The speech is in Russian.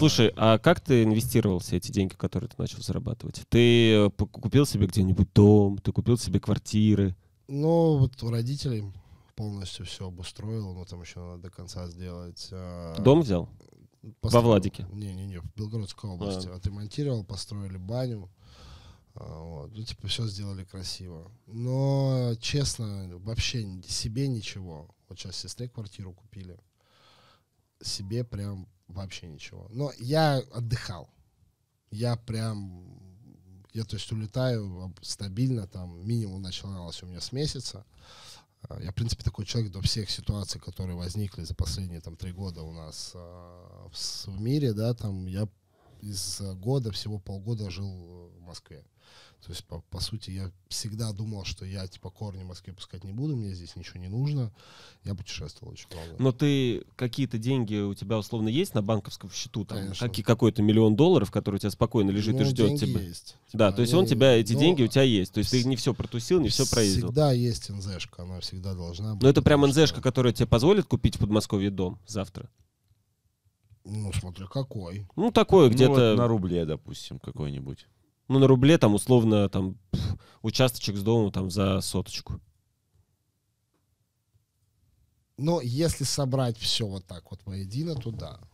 Слушай, а как ты инвестировал все эти деньги, которые ты начал зарабатывать? Ты э, купил себе где-нибудь дом, ты купил себе квартиры? Ну, вот у родителей полностью все обустроил, но там еще надо до конца сделать. А, дом взял? Построил. Во Владике? Не-не-не, в Белгородской а. области. А. Отремонтировал, построили баню. А, вот. Ну, типа, все сделали красиво. Но, честно, вообще себе ничего. Вот сейчас сестре квартиру купили себе прям вообще ничего. Но я отдыхал. Я прям, я то есть улетаю стабильно, там минимум начиналось у меня с месяца. А, я, в принципе, такой человек до всех ситуаций, которые возникли за последние там три года у нас а, в мире, да, там я из э, года всего полгода жил Москве. То есть, по, по сути, я всегда думал, что я, типа, корни в Москве пускать не буду, мне здесь ничего не нужно. Я путешествовал очень много. Но ты какие-то деньги у тебя, условно, есть на банковском счету? Там, Конечно. Как, какой-то миллион долларов, который у тебя спокойно лежит ну, и ждет тебя. есть. Да, то есть они, он тебя, эти но... Ну, деньги у тебя есть. То есть ты не все протусил, не все проездил. Всегда есть НЗшка, она всегда должна быть. Но это прям НЗшка, которая тебе позволит купить в Подмосковье дом завтра? Ну, смотрю, какой. Ну, такой ну, где-то... Вот на рубле, допустим, какой-нибудь ну, на рубле там условно там участочек с домом там за соточку. Но если собрать все вот так вот воедино, то да.